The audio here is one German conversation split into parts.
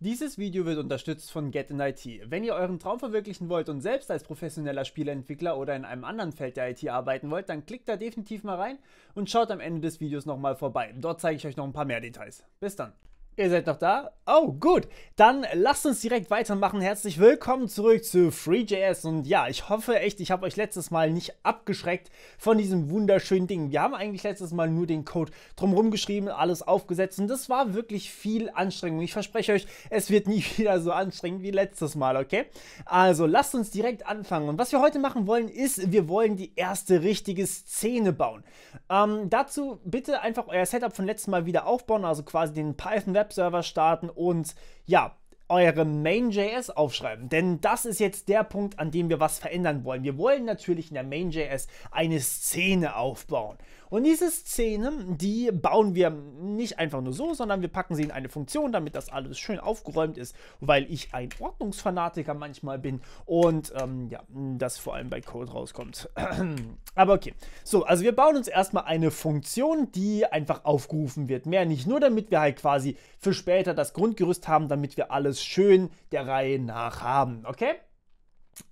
Dieses Video wird unterstützt von Get in IT. Wenn ihr euren Traum verwirklichen wollt und selbst als professioneller Spieleentwickler oder in einem anderen Feld der IT arbeiten wollt, dann klickt da definitiv mal rein und schaut am Ende des Videos nochmal vorbei. Dort zeige ich euch noch ein paar mehr Details. Bis dann! Ihr seid noch da? Oh, gut. Dann lasst uns direkt weitermachen. Herzlich willkommen zurück zu FreeJS. Und ja, ich hoffe echt, ich habe euch letztes Mal nicht abgeschreckt von diesem wunderschönen Ding. Wir haben eigentlich letztes Mal nur den Code drumherum geschrieben, alles aufgesetzt. Und das war wirklich viel Anstrengung. Ich verspreche euch, es wird nie wieder so anstrengend wie letztes Mal, okay? Also, lasst uns direkt anfangen. Und was wir heute machen wollen, ist, wir wollen die erste richtige Szene bauen. Ähm, dazu bitte einfach euer Setup von letztem Mal wieder aufbauen, also quasi den Python-Web Webserver starten und ja, eure Main.js aufschreiben, denn das ist jetzt der Punkt, an dem wir was verändern wollen. Wir wollen natürlich in der Main.js eine Szene aufbauen. Und diese Szene, die bauen wir nicht einfach nur so, sondern wir packen sie in eine Funktion, damit das alles schön aufgeräumt ist, weil ich ein Ordnungsfanatiker manchmal bin und ähm, ja, das vor allem bei Code rauskommt. Aber okay, so, also wir bauen uns erstmal eine Funktion, die einfach aufgerufen wird. Mehr nicht nur, damit wir halt quasi für später das Grundgerüst haben, damit wir alles alles schön der Reihe nach haben, okay?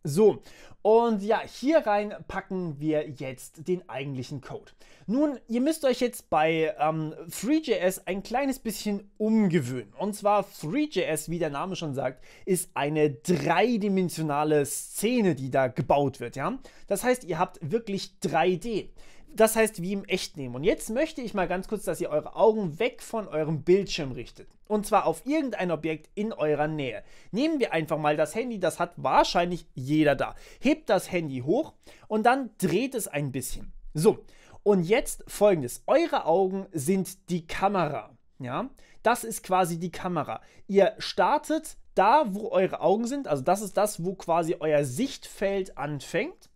So, und ja, hier rein packen wir jetzt den eigentlichen Code. Nun, ihr müsst euch jetzt bei ähm, 3JS ein kleines bisschen umgewöhnen. Und zwar 3JS, wie der Name schon sagt, ist eine dreidimensionale Szene, die da gebaut wird. Ja? Das heißt, ihr habt wirklich 3D das heißt wie im Echt nehmen. Und jetzt möchte ich mal ganz kurz, dass ihr eure Augen weg von eurem Bildschirm richtet. Und zwar auf irgendein Objekt in eurer Nähe. Nehmen wir einfach mal das Handy, das hat wahrscheinlich jeder da. Hebt das Handy hoch und dann dreht es ein bisschen. So, und jetzt folgendes. Eure Augen sind die Kamera. Ja, das ist quasi die Kamera. Ihr startet da, wo eure Augen sind. Also das ist das, wo quasi euer Sichtfeld anfängt.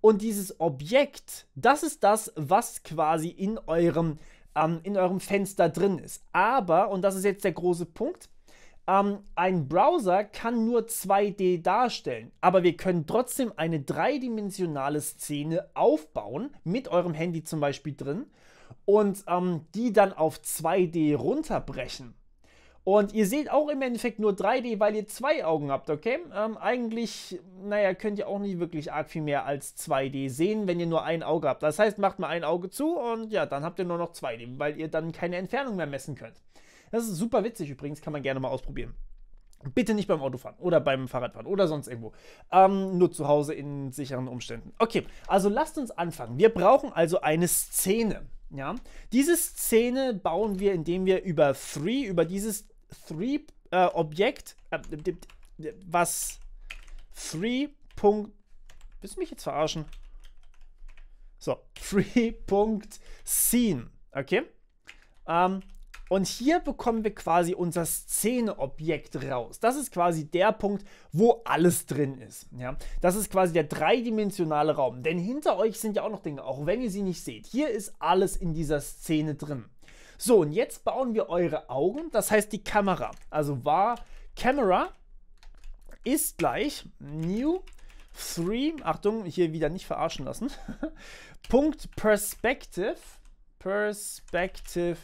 Und dieses Objekt, das ist das, was quasi in eurem, ähm, in eurem Fenster drin ist. Aber, und das ist jetzt der große Punkt, ähm, ein Browser kann nur 2D darstellen, aber wir können trotzdem eine dreidimensionale Szene aufbauen, mit eurem Handy zum Beispiel drin, und ähm, die dann auf 2D runterbrechen. Und ihr seht auch im Endeffekt nur 3D, weil ihr zwei Augen habt, okay? Ähm, eigentlich, naja, könnt ihr auch nicht wirklich arg viel mehr als 2D sehen, wenn ihr nur ein Auge habt. Das heißt, macht mal ein Auge zu und ja, dann habt ihr nur noch 2D, weil ihr dann keine Entfernung mehr messen könnt. Das ist super witzig übrigens, kann man gerne mal ausprobieren. Bitte nicht beim Autofahren oder beim Fahrradfahren oder sonst irgendwo. Ähm, nur zu Hause in sicheren Umständen. Okay, also lasst uns anfangen. Wir brauchen also eine Szene. Ja, diese Szene bauen wir, indem wir über Three, über dieses three, äh, Objekt, äh, was 3. Willst du mich jetzt verarschen? So, Scene, okay? Ähm, und hier bekommen wir quasi unser Szeneobjekt raus. Das ist quasi der Punkt, wo alles drin ist. Ja? Das ist quasi der dreidimensionale Raum. Denn hinter euch sind ja auch noch Dinge, auch wenn ihr sie nicht seht. Hier ist alles in dieser Szene drin. So, und jetzt bauen wir eure Augen, das heißt die Kamera. Also war Camera ist gleich new 3, Achtung, hier wieder nicht verarschen lassen, Punkt Perspective, Perspective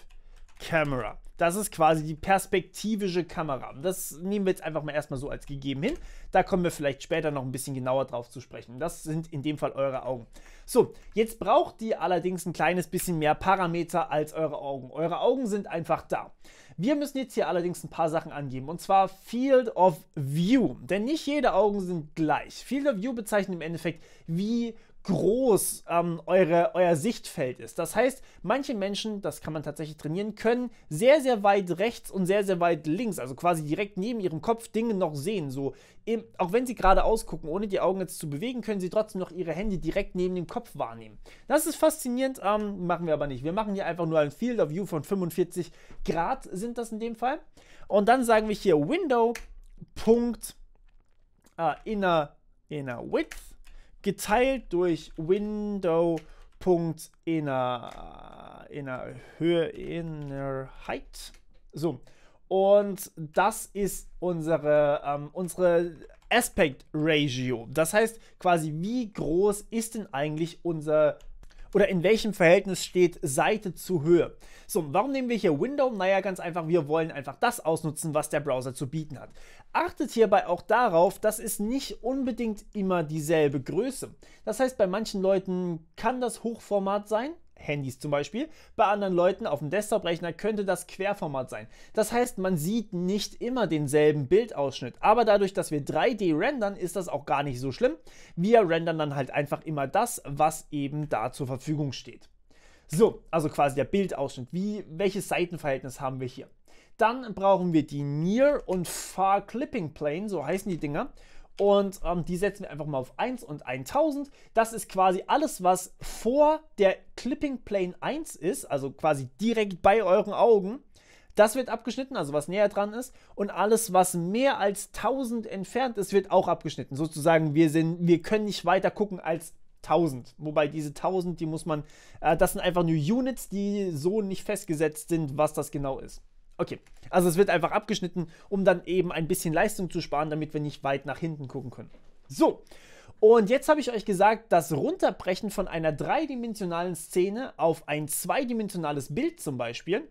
Camera. Das ist quasi die perspektivische Kamera. das nehmen wir jetzt einfach mal erstmal so als gegeben hin. Da kommen wir vielleicht später noch ein bisschen genauer drauf zu sprechen. Das sind in dem Fall eure Augen. So, jetzt braucht die allerdings ein kleines bisschen mehr Parameter als eure Augen. Eure Augen sind einfach da. Wir müssen jetzt hier allerdings ein paar Sachen angeben, und zwar Field of View, denn nicht jede Augen sind gleich. Field of View bezeichnet im Endeffekt, wie groß ähm, eure, euer Sichtfeld ist. Das heißt, manche Menschen, das kann man tatsächlich trainieren, können sehr, sehr weit rechts und sehr, sehr weit links, also quasi direkt neben ihrem Kopf Dinge noch sehen. So, eben, auch wenn sie gerade ausgucken, ohne die Augen jetzt zu bewegen, können sie trotzdem noch ihre Hände direkt neben dem Kopf wahrnehmen. Das ist faszinierend, ähm, machen wir aber nicht. Wir machen hier einfach nur ein Field of View von 45 Grad sind das in dem Fall. Und dann sagen wir hier Window. Punkt, äh, inner, inner Width geteilt durch window.inner inner Höhe inner height. So. Und das ist unsere, ähm, unsere Aspect Ratio. Das heißt quasi, wie groß ist denn eigentlich unser oder in welchem Verhältnis steht Seite zu Höhe. So, warum nehmen wir hier Window? Naja, ganz einfach, wir wollen einfach das ausnutzen, was der Browser zu bieten hat. Achtet hierbei auch darauf, dass es nicht unbedingt immer dieselbe Größe. Das heißt, bei manchen Leuten kann das Hochformat sein, Handys zum Beispiel. Bei anderen Leuten auf dem Desktop-Rechner könnte das Querformat sein. Das heißt, man sieht nicht immer denselben Bildausschnitt. Aber dadurch, dass wir 3D rendern, ist das auch gar nicht so schlimm. Wir rendern dann halt einfach immer das, was eben da zur Verfügung steht. So, also quasi der Bildausschnitt. Wie, welches Seitenverhältnis haben wir hier? Dann brauchen wir die Near- und Far-Clipping-Plane, so heißen die Dinger. Und ähm, die setzen wir einfach mal auf 1 und 1000. Das ist quasi alles, was vor der Clipping Plane 1 ist, also quasi direkt bei euren Augen. Das wird abgeschnitten, also was näher dran ist. Und alles, was mehr als 1000 entfernt ist, wird auch abgeschnitten. Sozusagen, wir, sind, wir können nicht weiter gucken als 1000. Wobei diese 1000, die muss man, äh, das sind einfach nur Units, die so nicht festgesetzt sind, was das genau ist. Okay, also es wird einfach abgeschnitten, um dann eben ein bisschen Leistung zu sparen, damit wir nicht weit nach hinten gucken können. So, und jetzt habe ich euch gesagt, das Runterbrechen von einer dreidimensionalen Szene auf ein zweidimensionales Bild zum Beispiel,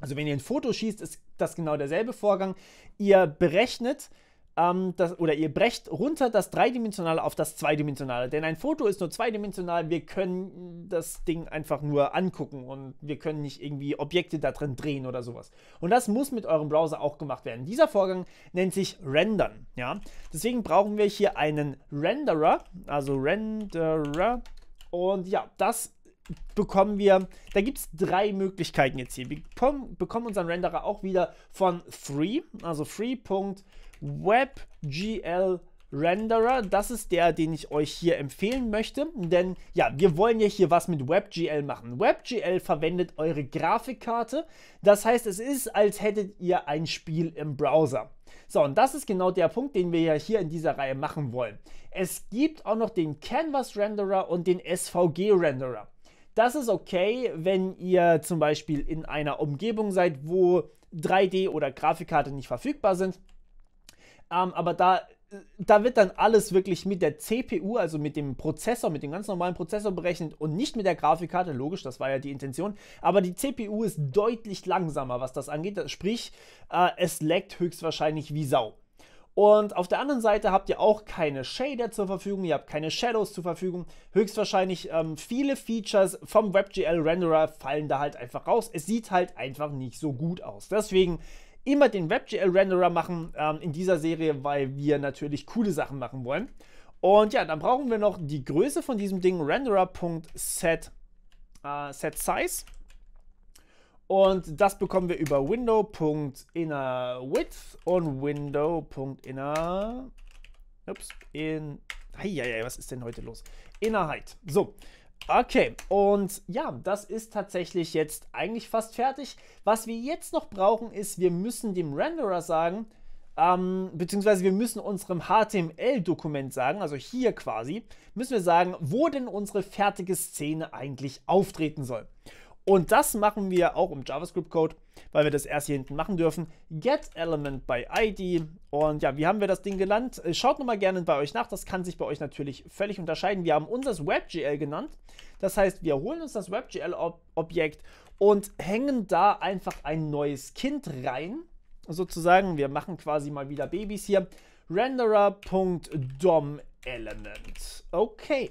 also wenn ihr ein Foto schießt, ist das genau derselbe Vorgang. Ihr berechnet ähm, das, oder ihr brecht runter das Dreidimensionale auf das Zweidimensionale. Denn ein Foto ist nur zweidimensional, wir können das Ding einfach nur angucken und wir können nicht irgendwie Objekte da drin drehen oder sowas. Und das muss mit eurem Browser auch gemacht werden. Dieser Vorgang nennt sich Rendern. Ja? Deswegen brauchen wir hier einen Renderer, also Renderer. Und ja, das bekommen wir, da gibt es drei Möglichkeiten jetzt hier. Wir bekommen, unseren Renderer auch wieder von Free, also free.com WebGL Renderer. Das ist der, den ich euch hier empfehlen möchte, denn ja, wir wollen ja hier was mit WebGL machen. WebGL verwendet eure Grafikkarte, das heißt, es ist, als hättet ihr ein Spiel im Browser. So, und das ist genau der Punkt, den wir ja hier in dieser Reihe machen wollen. Es gibt auch noch den Canvas Renderer und den SVG Renderer. Das ist okay, wenn ihr zum Beispiel in einer Umgebung seid, wo 3D oder Grafikkarte nicht verfügbar sind ARM, aber da, da wird dann alles wirklich mit der CPU, also mit dem Prozessor, mit dem ganz normalen Prozessor berechnet und nicht mit der Grafikkarte. Logisch, das war ja die Intention. Aber die CPU ist deutlich langsamer, was das angeht. Sprich, äh, es leckt höchstwahrscheinlich wie Sau. Und auf der anderen Seite habt ihr auch keine Shader zur Verfügung, ihr habt keine Shadows zur Verfügung. Höchstwahrscheinlich ähm, viele Features vom WebGL Renderer fallen da halt einfach raus. Es sieht halt einfach nicht so gut aus. Deswegen immer den WebGL-Renderer machen ähm, in dieser Serie, weil wir natürlich coole Sachen machen wollen. Und ja, dann brauchen wir noch die Größe von diesem Ding, renderer.set äh, set size. Und das bekommen wir über window.innerWidth und window.inner... Ups, in... Heieiei, was ist denn heute los? Innerheit. So, Okay, und ja, das ist tatsächlich jetzt eigentlich fast fertig. Was wir jetzt noch brauchen, ist, wir müssen dem Renderer sagen, ähm, beziehungsweise wir müssen unserem HTML-Dokument sagen, also hier quasi, müssen wir sagen, wo denn unsere fertige Szene eigentlich auftreten soll. Und das machen wir auch im JavaScript-Code, weil wir das erst hier hinten machen dürfen. GetElement by ID. Und ja, wie haben wir das Ding genannt? Äh, schaut nochmal gerne bei euch nach. Das kann sich bei euch natürlich völlig unterscheiden. Wir haben unseres WebGL genannt. Das heißt, wir holen uns das WebGL-Objekt und hängen da einfach ein neues Kind rein. Sozusagen, wir machen quasi mal wieder Babys hier. Renderer.dom Element. Okay.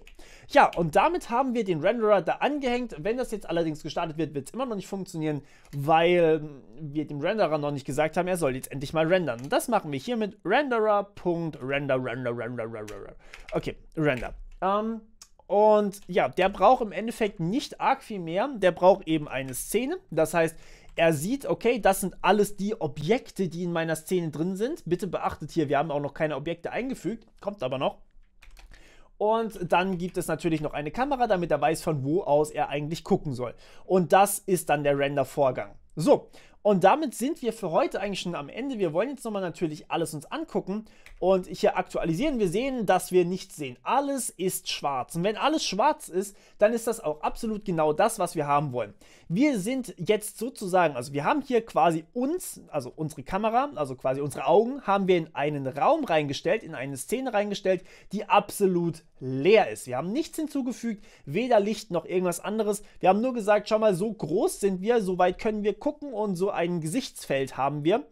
Ja, und damit haben wir den Renderer da angehängt. Wenn das jetzt allerdings gestartet wird, wird es immer noch nicht funktionieren, weil wir dem Renderer noch nicht gesagt haben, er soll jetzt endlich mal rendern. Und das machen wir hier mit renderer.render, render, render, render. Okay, render. Ähm, und ja, der braucht im Endeffekt nicht arg viel mehr. Der braucht eben eine Szene. Das heißt, er sieht, okay, das sind alles die Objekte, die in meiner Szene drin sind. Bitte beachtet hier, wir haben auch noch keine Objekte eingefügt, kommt aber noch. Und dann gibt es natürlich noch eine Kamera, damit er weiß, von wo aus er eigentlich gucken soll. Und das ist dann der Render-Vorgang. So, und damit sind wir für heute eigentlich schon am Ende. Wir wollen jetzt nochmal natürlich alles uns angucken und hier aktualisieren. Wir sehen, dass wir nichts sehen. Alles ist schwarz. Und wenn alles schwarz ist, dann ist das auch absolut genau das, was wir haben wollen. Wir sind jetzt sozusagen, also wir haben hier quasi uns, also unsere Kamera, also quasi unsere Augen, haben wir in einen Raum reingestellt, in eine Szene reingestellt, die absolut leer ist. Wir haben nichts hinzugefügt, weder Licht noch irgendwas anderes. Wir haben nur gesagt, schau mal, so groß sind wir, so weit können wir gucken und so ein Gesichtsfeld haben wir.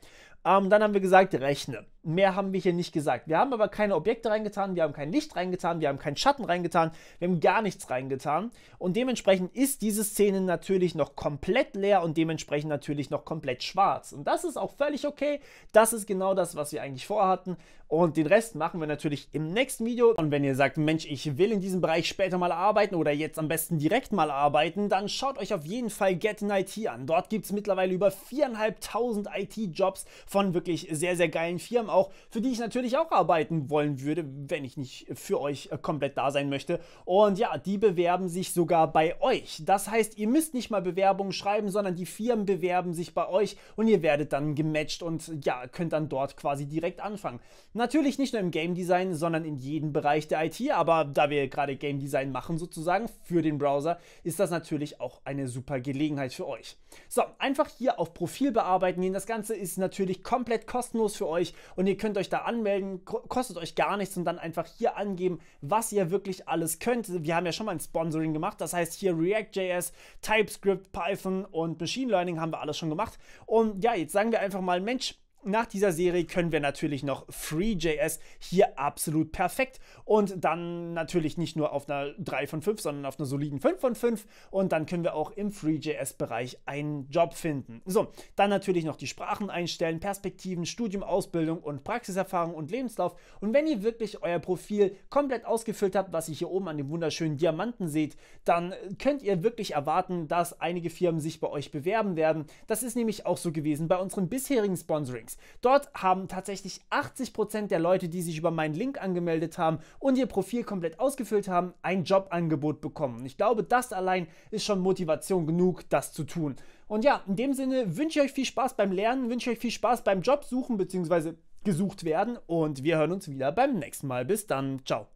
Ähm, dann haben wir gesagt, rechne. Mehr haben wir hier nicht gesagt. Wir haben aber keine Objekte reingetan, wir haben kein Licht reingetan, wir haben keinen Schatten reingetan, wir haben gar nichts reingetan. Und dementsprechend ist diese Szene natürlich noch komplett leer und dementsprechend natürlich noch komplett schwarz. Und das ist auch völlig okay. Das ist genau das, was wir eigentlich vorhatten. Und den Rest machen wir natürlich im nächsten Video. Und wenn ihr sagt, Mensch, ich will in diesem Bereich später mal arbeiten oder jetzt am besten direkt mal arbeiten, dann schaut euch auf jeden Fall Get in IT an. Dort gibt es mittlerweile über 4.500 IT-Jobs von wirklich sehr, sehr geilen Firmen auch, für die ich natürlich auch arbeiten wollen würde, wenn ich nicht für euch äh, komplett da sein möchte. Und ja, die bewerben sich sogar bei euch. Das heißt, ihr müsst nicht mal Bewerbungen schreiben, sondern die Firmen bewerben sich bei euch und ihr werdet dann gematcht und ja, könnt dann dort quasi direkt anfangen. Natürlich nicht nur im Game Design, sondern in jedem Bereich der IT, aber da wir gerade Game Design machen sozusagen für den Browser, ist das natürlich auch eine super Gelegenheit für euch. So, einfach hier auf Profil bearbeiten gehen. Das Ganze ist natürlich komplett kostenlos für euch und und ihr könnt euch da anmelden, kostet euch gar nichts und dann einfach hier angeben, was ihr wirklich alles könnt. Wir haben ja schon mal ein Sponsoring gemacht, das heißt hier React.js, TypeScript, Python und Machine Learning haben wir alles schon gemacht. Und ja, jetzt sagen wir einfach mal, Mensch, nach dieser Serie können wir natürlich noch FreeJS hier absolut perfekt und dann natürlich nicht nur auf einer 3 von 5, sondern auf einer soliden 5 von 5 und dann können wir auch im FreeJS-Bereich einen Job finden. So, dann natürlich noch die Sprachen einstellen, Perspektiven, Studium, Ausbildung und Praxiserfahrung und Lebenslauf und wenn ihr wirklich euer Profil komplett ausgefüllt habt, was ihr hier oben an dem wunderschönen Diamanten seht, dann könnt ihr wirklich erwarten, dass einige Firmen sich bei euch bewerben werden. Das ist nämlich auch so gewesen bei unseren bisherigen Sponsorings. Links. Dort haben tatsächlich 80% der Leute, die sich über meinen Link angemeldet haben und ihr Profil komplett ausgefüllt haben, ein Jobangebot bekommen. Ich glaube, das allein ist schon Motivation genug, das zu tun. Und ja, in dem Sinne wünsche ich euch viel Spaß beim Lernen, wünsche ich euch viel Spaß beim Jobsuchen bzw. gesucht werden und wir hören uns wieder beim nächsten Mal. Bis dann, ciao.